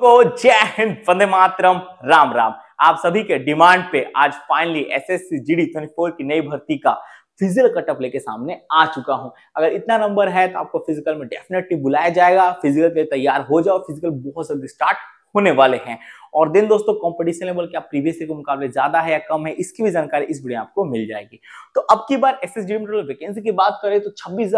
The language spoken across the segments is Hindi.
तो जय हिंद वंदे मातरम राम राम आप सभी के डिमांड पे आज finally S S C G D twenty four की नई भर्ती का फिजिकल कटअप लेके सामने आ चुका हूं अगर इतना नंबर है तो आपको फिजिकल में डेफिनेटली बुलाया जाएगा फिजिकल के तैयार हो जाओ फिजिकल बहुत जल्दी स्टार्ट होने वाले हैं और देन दोस्तों कॉम्पिटिशन लेवल क्या प्रीवियस के मुकाबले ज्यादा है या कम है इसकी भी जानकारी इस वीडियो आपको मिल जाएगी तो अब की बार एस एस वैकेंसी की बात करें तो छब्बीस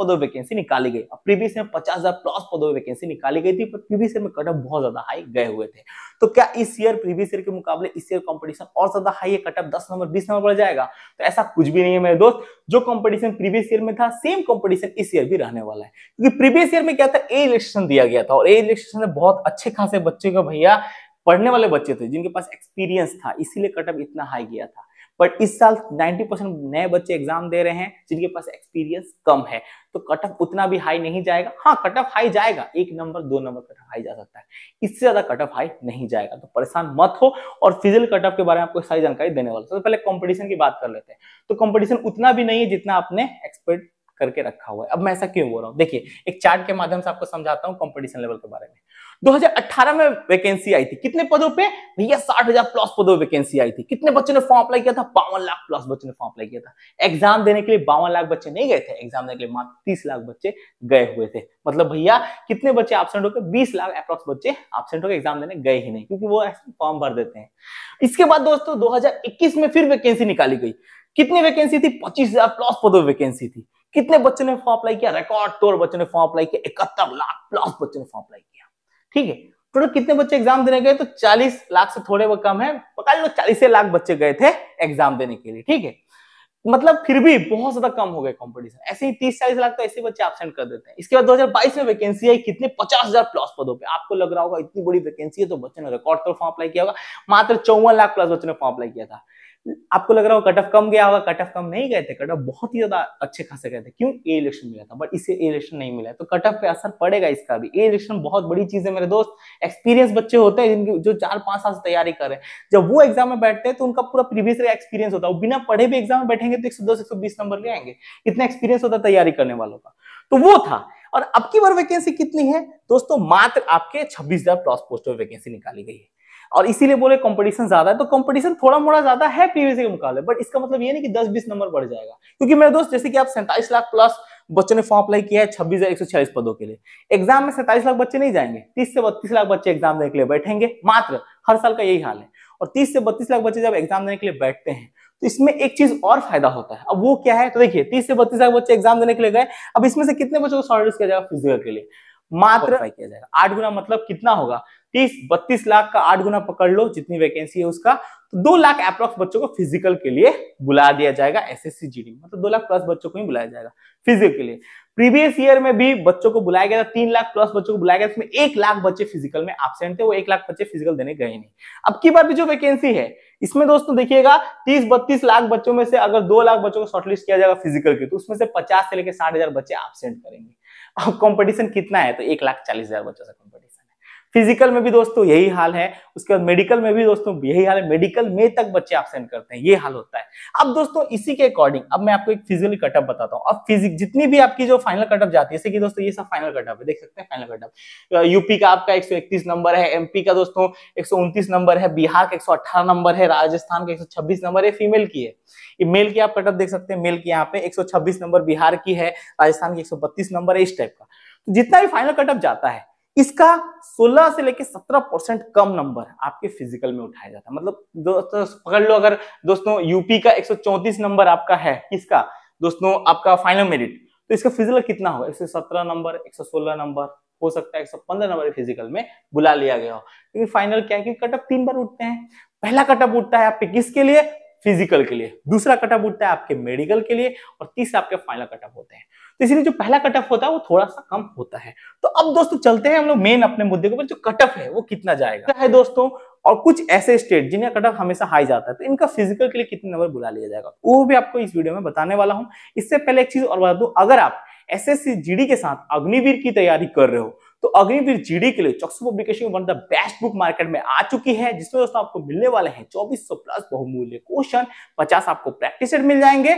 पदों वैकेंसी निकाली गई प्रीवियस में पचास प्लस पदों वैकेंसी निकाली गई थी पर प्रीवियस में कटअप बहुत ज्यादा हाई गए हुए थे तो क्या इस ईयर प्रीवियस ईयर के मुकाबले इस ईयर कॉम्पिटिशन और ज्यादा हाई है कटअप दस नंबर बीस नंबर बढ़ जाएगा तो ऐसा कुछ भी नहीं है मेरे दोस्त जो कॉम्पिटिशन प्रीवियस ईयर में था सेम कॉम्पिटिशन इस ईयर भी रहने वाला है क्योंकि प्रीवियस ईयर में क्या था ए इलेक्शन दिया गया था और ए इलेक्शन में बहुत अच्छे खासे बच्चे का भैया पढ़ने वाले बच्चे थे जिनके पास एक्सपीरियंस था इसीलिए कटअप इतना हाई गया था बट इस साल 90 परसेंट नए बच्चे एग्जाम दे रहे हैं जिनके पास एक्सपीरियंस कम है तो कट ऑफ उतना भी हाई नहीं जाएगा हाँ कट ऑफ हाई जाएगा एक नंबर दो नंबर कट ऑफ हाई जा सकता है इससे ज्यादा कट ऑफ हाई नहीं जाएगा तो परेशान मत हो और फिजिकल कट ऑफ के बारे में आपको सारी जानकारी देने वाला सबसे तो पहले कॉम्पिटिशन की बात कर लेते हैं तो कॉम्पिटिशन उतना भी नहीं है जितना आपने एक्सपेक्ट करके रखा हुआ है अब मैं ऐसा क्यों बोल रहा हूँ देखिए एक चार्ट के माध्यम से आपको समझाता हूँ कॉम्पिटिशन लेवल के बारे में 2018 में वैकेंसी आई थी कितने पदों पे भैया साठ हजार प्लस पदों पे वैकेंसी आई थी कितने बच्चों ने फॉर्म अप्लाई किया था बावन लाख प्लस बच्चों ने फॉर्म अप्लाई किया था एग्जाम देने के लिए बावन लाख बच्चे नहीं गए थे एग्जाम देने के लिए मात्र तीस लाख बच्चे गए हुए थे मतलब भैया कितने बच्चे एबसेंट हो गए बीस लाख अप्रॉक्स बच्चे एबसेंट होकर एग्जाम देने गए ही नहीं क्योंकि वो फॉर्म भर देते हैं इसके बाद दोस्तों दो में फिर वैकेंसी निकाली गई कितनी वैकेंसी थी पच्चीस प्लस पदों वैकेंसी थी कितने बच्चों ने फॉर्म अप्लाई किया रिकॉर्ड तोड़ बच्चों ने फॉर्म अप्लाई किया इकहत्तर लाख प्लस बच्चों ने फॉर्म अप्लाई किया ठीक है टोटल तो कितने बच्चे एग्जाम देने गए तो 40 लाख से थोड़े वो कम है पता लो चालीस लाख बच्चे गए थे एग्जाम देने के लिए ठीक है मतलब फिर भी बहुत ज्यादा कम हो गए कंपटीशन ऐसे ही तीस चालीस लाख तो ऐसे बच्चे एबसेंट कर देते हैं इसके बाद 2022 में वैकेंसी आई कितने पचास हजार प्लस पदों पे आपको लग रहा होगा इतनी बड़ी वैकेंसी है तो बच्चों ने रिकॉर्ड पर फॉर्म अप्लाई किया होगा मात्र चौवन लाख प्लस बच्चों ने फॉर्म अप्लाई किया था आपको लग रहा हो कट ऑफ कम गया होगा कट ऑफ कम नहीं गए थे कट ऑफ बहुत ही ज्यादा अच्छे खासे गए थे क्यों ए इलेक्शन मिला था बट इसे ए इलेक्शन नहीं मिला तो कट ऑफ पे असर पड़ेगा इसका भी ए इलेक्शन बहुत बड़ी चीज है मेरे दोस्त एक्सपीरियंस बच्चे होते हैं जिनकी जो चार पांच साल से तैयारी कर रहे हैं जब वो एग्जाम में बैठते हैं तो उनका पूरा प्रीवियस एक्सपीरियंस होता है बिना पढ़े भी एग्जाम में बैठेंगे तो एक सौ दस नंबर ले आएंगे इतना एक्सपीरियंस होता है तैयारी करने वालों का तो वो था और अब की बार वैकेंसी कितनी है दोस्तों मात्र आपके छब्बीस हजार प्लस पोस्ट पर वैकेंसी निकाली गई है और इसीलिए बोले कंपटीशन ज्यादा है तो कंपटीशन थोड़ा मोड़ा ज्यादा है पीवीसी के मुकाबले बट इसका मतलब ये नहीं कि दस बीस नंबर बढ़ जाएगा क्योंकि मेरे दोस्त जैसे कि आप सैंतालीस लाख प्लस बच्चों ने फॉर्म अप्लाई किया है छब्बीस एक सौ छियालीस पदों के लिए एग्जाम में सैंतालीस लाख बच्चे नहीं जाएंगे तीस से बत्तीस लाख बच्चे एग्जाम देने के लिए बैठेंगे मात्र हर साल का यही हाल है और तीस से बत्तीस लाख बच्चे जब एग्जाम देने के लिए बैठते हैं तो इसमें एक चीज और फायदा होता है अब वो क्या है तो देखिए तीस से बत्तीस लाख बच्चे एग्जाम देने के लिए गए अब इसमें से कितने बच्चों को शॉर्टेज किया जाएगा फिजिकल के लिए मात्र किया जाएगा आठ गुना मतलब कितना होगा तीस बत्तीस लाख का आठ गुना पकड़ लो जितनी वैकेंसी है उसका तो दो लाख अप्रोक्स बच्चों को फिजिकल के लिए बुला दिया जाएगा एसएससी जीडी मतलब दो लाख प्लस बच्चों को ही बुलाया जाएगा फिजिकल के लिए प्रीवियस ईयर में भी बच्चों को बुलाया गया था तीन लाख प्लस बच्चों को बुलाया गया उसमें एक लाख बच्चे फिजिकल में एबसेंट थे वो एक लाख बच्चे फिजिकल देने गए नहीं अब की बार भी जो वैकेंसी है इसमें दोस्तों देखिएगा तीस बत्तीस लाख बच्चों में से अगर दो लाख बच्चों को शॉर्टलिस्ट किया जाएगा फिजिकल के तो उसमें से पचास से लेकर साठ हजार बच्चे एबसेंट करेंगे अब कॉम्पिटिशन कितना है तो एक लाख चालीस हजार बच्चों से फिजिकल में भी दोस्तों यही हाल है उसके बाद मेडिकल में भी दोस्तों यही हाल है मेडिकल में तक बच्चे एबसेंट करते हैं ये हाल होता है अब दोस्तों इसी के अकॉर्डिंग अब मैं आपको एक फिजिकल कटअप बताता हूँ अब फिजिक जितनी भी आपकी जो फाइनल कटअप जाती है जैसे कि दोस्तों ये सब फाइनल कटअप है देख सकते हैं फाइनल कटअप यूपी का आपका एक नंबर है एमपी का दोस्तों एक नंबर है बिहार का एक नंबर है राजस्थान का एक नंबर है फीमेल की है मेल की आप कटअप देख सकते हैं मेल की यहाँ पे एक नंबर बिहार की है राजस्थान की एक नंबर है इस टाइप का तो जितना भी फाइनल कटअप जाता है इसका 16 से लेकर 17 परसेंट कम नंबर आपके फिजिकल में उठाया जाता है मतलब दोस्तों पकड़ लो अगर दोस्तों यूपी का 134 नंबर आपका है किसका दोस्तों आपका फाइनल मेरिट तो इसका फिजिकल कितना होगा 117 नंबर 116 नंबर हो सकता है 115 नंबर फिजिकल में बुला लिया गया हो क्योंकि फाइनल क्या है कि कटअप तीन बार उठते हैं पहला कटअप उठता है आपके किसके लिए फिजिकल के लिए दूसरा कटअप उठता है आपके मेडिकल के लिए और तीसरा आपके फाइनल कटअप होते हैं तो इसलिए जो पहला कटअप होता है वो थोड़ा सा कम होता है तो अब दोस्तों चलते हैं हम लोग मेन अपने मुद्दे के ऊपर जो कटअप है वो कितना जाएगा तो है दोस्तों और कुछ ऐसे स्टेट जिन्हें कटअप हमेशा हाई जाता है तो इनका फिजिकल के लिए कितने नंबर बुला लिया जाएगा वो भी आपको इस वीडियो में बताने वाला हूँ इससे पहले एक चीज और बता दू अगर आप एस एस के साथ अग्निवीर की तैयारी कर रहे हो तो अग्निवीर जीडी के लिए चौकसू publication one the best book market में आ चुकी है जिसमें दोस्तों आपको मिलने वाले हैं 2400 प्लस बहुमूल्य क्वेश्चन 50 आपको प्रैक्टिस सेट मिल जाएंगे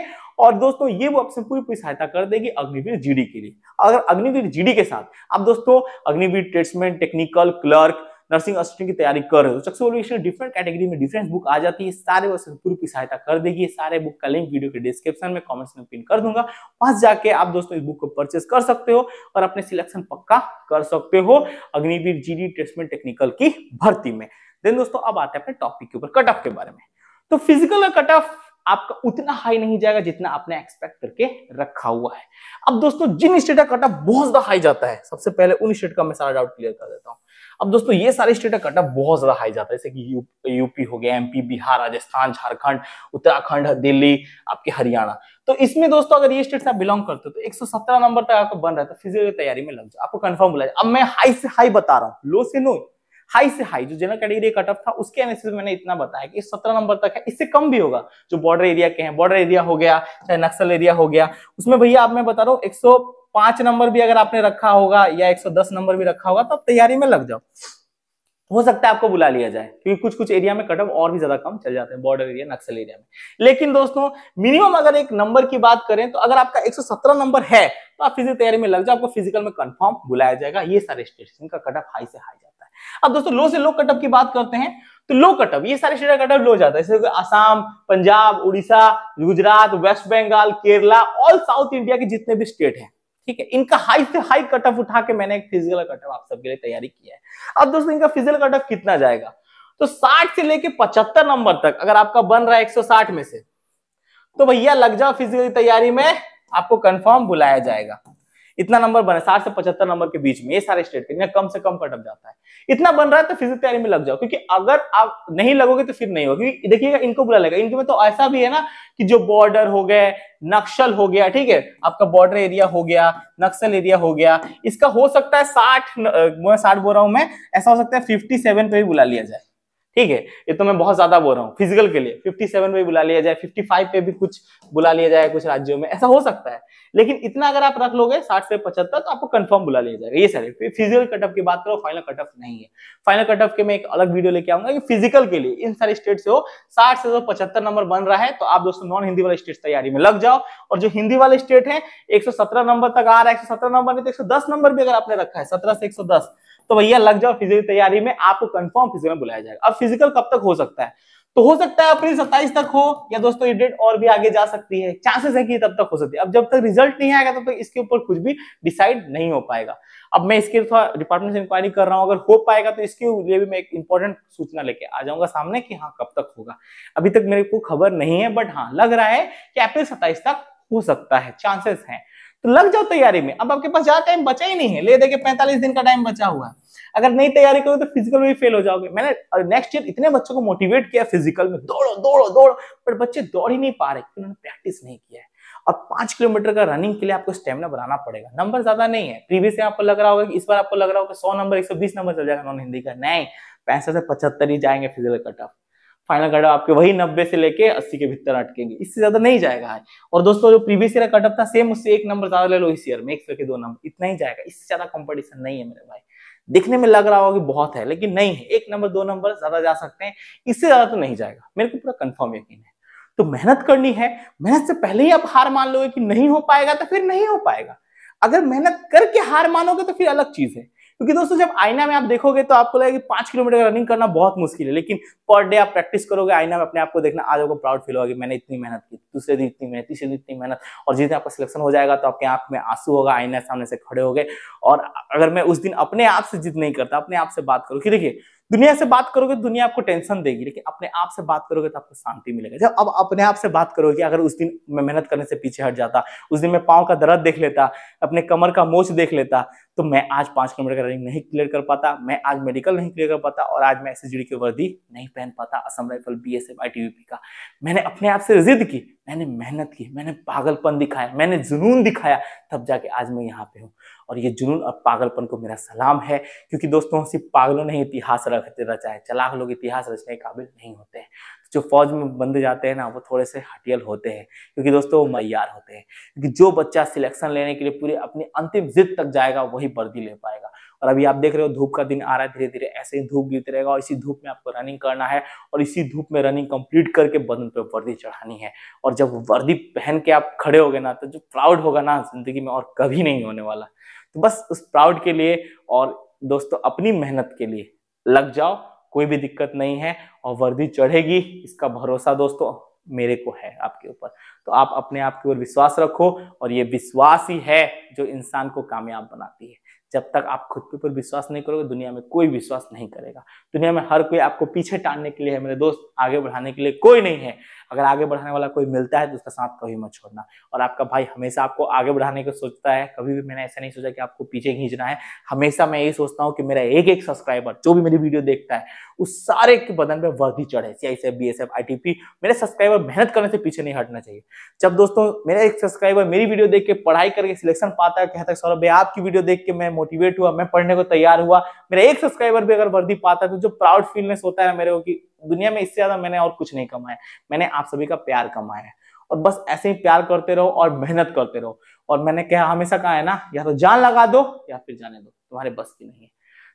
और दोस्तों ये वो आपसे पूरी पूरी सहायता कर देगी अग्निवीर जीडी के लिए अगर अग्निवीर जीडी के साथ आप दोस्तों Agniveer tradesman technical clerk nursing assistant की तैयारी कर रहे हो तो डिफरेंट कैटेगरी में डिफरेंट बुक आ जाती है सारे वर्ष पूर्व की सहायता कर देगी सारे बुक का लिंक वीडियो के डिस्क्रिप्शन में कॉमेंट्स में पिन कर दूंगा वहां जाके आप दोस्तों इस बुक को परचेस कर सकते हो और अपने सिलेक्शन पक्का कर सकते हो अग्निवीर डी ट्रेसमेंट टेक्निकल की भर्ती में देन दोस्तों अब आते हैं अपने टॉपिक के ऊपर कट ऑफ के बारे में तो फिजिकल का कट ऑफ आपका उतना हाई नहीं जाएगा जितना आपने एक्सपेक्ट करके रखा हुआ है अब दोस्तों जिन स्टेट का कट ऑफ बहुत ज्यादा हाई जाता है सबसे पहले उन स्टेट का मैं सारा डाउट क्लियर कर देता हूँ अब दोस्तों ये सारे स्टेट का कटअप बहुत ज्यादा हाई जाता है जैसे कि यू, यूपी हो गया एमपी बिहार राजस्थान झारखंड उत्तराखंड दिल्ली आपके हरियाणा तो इसमें दोस्तों अगर ये स्टेट से आप बिलोंग करते हो तो 117 नंबर तक आपको बन रहा है तो फिजिकल तैयारी में लग जाओ आपको कंफर्म बुलाया अब मैं हाई से हाई बता रहा हूँ लो से नो हाई से हाई जो जनरल कैटेगरी कट ऑफ था उसके एनालिसिस मैंने इतना बताया कि सत्रह नंबर तक है इससे कम भी होगा जो बॉर्डर एरिया के हैं बॉर्डर एरिया हो गया चाहे नक्सल एरिया हो गया उसमें भैया आप मैं बता रहा हूँ एक पांच नंबर भी अगर आपने रखा होगा या 110 नंबर भी रखा होगा तो आप तैयारी में लग जाओ हो सकता है आपको बुला लिया जाए क्योंकि कुछ कुछ एरिया में कटअप और भी ज्यादा कम चल जाते हैं बॉर्डर एरिया नक्सल एरिया में लेकिन दोस्तों मिनिमम अगर एक नंबर की बात करें तो अगर आपका 117 नंबर है तो आप फिजिकल तैयारी में लग जाओ आपको फिजिकल में कंफर्म बुलाया जाएगा ये सारे स्टेशन का कटअप हाई से हाई जाता है अब दोस्तों लो से लो कटअप की बात करते हैं तो लो कटअप ये सारे स्टेट का कटअप लो जाता है जैसे आसाम पंजाब उड़ीसा गुजरात वेस्ट बंगाल केरला और साउथ इंडिया के जितने भी स्टेट हैं ठीक है इनका हाई से हाई कट ऑफ उठा के मैंने एक फिजिकल कट ऑफ आप सबके लिए तैयारी किया है अब दोस्तों इनका फिजिकल कट ऑफ कितना जाएगा तो 60 से लेके 75 नंबर तक अगर आपका बन रहा है 160 में से तो भैया लग जाओ फिजिकल तैयारी में आपको कंफर्म बुलाया जाएगा इतना नंबर बने साठ से पचहत्तर नंबर के बीच में ये सारे स्टेट के कम से कम कटअप जाता है इतना बन रहा है तो फिजिक्स तैयारी में लग जाओ क्योंकि अगर आप नहीं लगोगे तो फिर नहीं होगा क्योंकि देखिएगा इनको बुरा लगेगा इनके में तो ऐसा भी है ना कि जो बॉर्डर हो गए नक्सल हो गया ठीक है आपका बॉर्डर एरिया हो गया नक्सल एरिया हो गया इसका हो सकता है साठ साठ बोल रहा हूं मैं ऐसा हो सकता है फिफ्टी सेवन पे भी बुला लिया जाए ठीक है ये तो मैं बहुत ज्यादा बोल रहा हूँ फिजिकल के लिए 57 पे बुला लिया जाए 55 पे भी कुछ बुला लिया जाए कुछ राज्यों में ऐसा हो सकता है लेकिन इतना अगर आप रख लोगे 60 से 75 तो आपको कंफर्म बुला लिया जाएगा ये सर फिजिकल कटअप की बात करो फाइनल कटअप नहीं है फाइनल कटअप के मैं एक अलग वीडियो लेके आऊंगा कि फिजिकल के लिए इन सारे स्टेट से हो साठ से जो तो पचहत्तर नंबर बन रहा है तो आप दोस्तों नॉन हिंदी वाले स्टेट तैयारी में लग जाओ और जो हिंदी वाले स्टेट है एक नंबर तक आ रहा है एक नंबर नहीं तो एक नंबर भी अगर आपने रखा है सत्रह से एक तो भैया लग जाओ फिजिकल तैयारी में आपको कंफर्म फिजिकल में बुलाया जाएगा अब फिजिकल कब तक हो सकता है तो हो सकता है अप्रैल सत्ताईस तक हो या दोस्तों ये डेट और भी आगे जा सकती है चांसेस है कि तब तक हो सकती है अब जब तक रिजल्ट नहीं आएगा तब तो तक तो इसके ऊपर कुछ भी डिसाइड नहीं हो पाएगा अब मैं इसके थोड़ा डिपार्टमेंट से इंक्वायरी कर रहा हूं अगर हो पाएगा तो इसके लिए भी मैं एक इंपॉर्टेंट सूचना लेके आ जाऊंगा सामने कि हाँ कब तक होगा अभी तक मेरे को खबर नहीं है बट हाँ लग रहा है कि अप्रैल सत्ताईस तक हो सकता है चांसेस हैं तो लग जाओ तैयारी में अब आपके पास ज्यादा टाइम बचा ही नहीं है ले देखे पैंतालीस दिन का टाइम बचा हुआ है अगर नहीं तैयारी करो तो फिजिकल में भी फेल हो जाओगे मैंने नेक्स्ट ईयर इतने बच्चों को मोटिवेट किया फिजिकल में दौड़ो दौड़ो दौड़ो पर बच्चे दौड़ ही नहीं पा रहे उन्होंने प्रैक्टिस नहीं किया है और पांच किलोमीटर का रनिंग के लिए आपको स्टेमिना बनाना पड़ेगा नंबर ज्यादा नहीं है प्रीवियस आपको लग रहा होगा इस बार आपको लग रहा होगा सौ नंबर एक सौ बीस नंबर चल जाएगा नॉन हिंदी का नहीं पैंसठ से पचहत्तर ही जाएंगे physical cut off final cut off आपके वही नब्बे से लेके अस्सी के भीतर अटकेंगे इससे ज्यादा नहीं जाएगा हाई और दोस्तों जो प्रीवियस ईयर कटअप था सेम उससे एक नंबर ज्यादा ले लो इस ईयर में एक सौ के दो नंबर इतना ही जाएगा इससे ज्यादा कॉम्पिटिशन नहीं है मेरे भाई दिखने में लग रहा होगा कि बहुत है लेकिन नहीं है एक नंबर दो नंबर ज्यादा जा सकते हैं इससे ज्यादा तो नहीं जाएगा मेरे को पूरा कंफर्म यकीन है तो मेहनत करनी है मेहनत से पहले ही आप हार मान लोगे कि नहीं हो पाएगा तो फिर नहीं हो पाएगा अगर मेहनत करके हार मानोगे तो फिर अलग चीज है क्योंकि दोस्तों जब आईना में आप देखोगे तो आपको लगेगा कि पांच किलोमीटर रनिंग करना बहुत मुश्किल है लेकिन पर डे आप प्रैक्टिस करोगे आईना में अपने आपको देखना आज आपको प्राउड फील होगा कि मैंने इतनी मेहनत की दूसरे दिन इतनी मेहनत तीसरे दिन इतनी मेहनत और जिस दिन आपका सिलेक्शन हो जाएगा तो आपके आंख में आंसू होगा आईना सामने से खड़े हो गए और अगर मैं उस दिन अपने आप से जिद नहीं करता अपने आप से बात करूँ कि देखिए दुनिया से बात करोगे तो दुनिया आपको टेंशन देगी लेकिन अपने आप से बात करोगे तो आपको शांति मिलेगा जब अब अपने आप से बात करोगे अगर उस दिन मैं मेहनत करने से पीछे हट जाता उस दिन मैं पाँव का दर्द देख लेता अपने कमर का मोच देख लेता तो मैं आज पाँच किलोमीटर का रनिंग नहीं क्लियर कर पाता मैं आज मेडिकल नहीं क्लियर कर पाता और आज मैं एस की वर्दी नहीं पहन पाता Assam rifle B S F I T का मैंने अपने आप से जिद की मैंने मेहनत की मैंने पागलपन दिखाया मैंने जुनून दिखाया तब जाके आज मैं यहाँ पे हूँ और ये जुनून और पागलपन को मेरा सलाम है क्योंकि दोस्तों सिर्फ पागलों ने इतिहास रखते रचा है चलाक लोग इतिहास रचने के काबिल नहीं होते हैं तो जो फौज में बंद जाते हैं ना वो थोड़े से हटियल होते हैं क्योंकि दोस्तों वो मैार होते हैं क्योंकि जो बच्चा सिलेक्शन लेने के लिए पूरे अपनी अंतिम जिद तक जाएगा वही वर्दी ले पाएगा और अभी आप देख रहे हो धूप का दिन आ रहा है धीरे धीरे ऐसे ही धूप गिरते रहेगा और इसी धूप में आपको रनिंग करना है और इसी धूप में रनिंग कंप्लीट करके बदन पे वर्दी चढ़ानी है और जब वर्दी पहन के आप खड़े हो गए ना तो जो प्राउड होगा ना जिंदगी में और कभी नहीं होने वाला तो बस उस प्राउड के लिए और दोस्तों अपनी मेहनत के लिए लग जाओ कोई भी दिक्कत नहीं है और वर्दी चढ़ेगी इसका भरोसा दोस्तों मेरे को है आपके ऊपर तो आप अपने आप के ऊपर विश्वास रखो और ये विश्वास ही है जो इंसान को कामयाब बनाती है जब तक आप खुद के ऊपर विश्वास नहीं करोगे दुनिया में कोई विश्वास नहीं करेगा दुनिया में हर कोई आपको पीछे टालने के लिए है मेरे दोस्त आगे बढ़ाने के लिए कोई नहीं है अगर आगे बढ़ाने वाला कोई मिलता है तो उसका साथ कभी मत छोड़ना और आपका भाई हमेशा आपको आगे बढ़ाने का सोचता है कभी भी मैंने ऐसा नहीं सोचा कि आपको पीछे खींचना है हमेशा मैं यही सोचता हूँ कि मेरा एक एक सब्सक्राइबर जो भी मेरी वीडियो देखता है उस सारे के बदन में वर्दी चढ़े C I C B S F I मेरे सब्सक्राइबर मेहनत करने से पीछे नहीं हटना चाहिए जब दोस्तों मेरा एक सब्सक्राइबर मेरी वीडियो देख के पढ़ाई करके सिलेक्शन पाता है कहता है सौरभ भाई आपकी वीडियो देख के मैं मोटिवेट हुआ मैं पढ़ने को तैयार हुआ मेरा एक सब्सक्राइबर भी अगर वर्दी पाता है तो जो प्राउड फीलनेस होता है मेरे को कि दुनिया में इससे ज्यादा मैंने और कुछ नहीं कमाया मैंने आप सभी का प्यार कमाया है और बस ऐसे ही प्यार करते रहो और मेहनत करते रहो और मैंने कहा हमेशा कहा है ना या तो जान लगा दो या फिर जाने दो तुम्हारे बस की नहीं है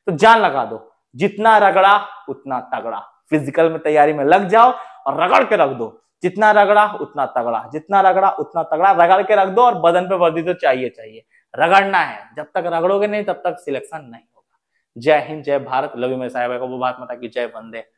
तो जान लगा दो जितना रगड़ा उतना तगड़ा फिजिकल में तैयारी में लग जाओ और रगड़ के रख दो जितना रगड़ा उतना तगड़ा जितना रगड़ा उतना तगड़ा रगड़ के रख दो और बदन पे वर्दी तो चाहिए चाहिए रगड़ना है जब तक रगड़ोगे नहीं तब तक सिलेक्शन नहीं होगा जय हिंद जय भारत लवी मेरे साहब को वो भारत मत की जय बंदे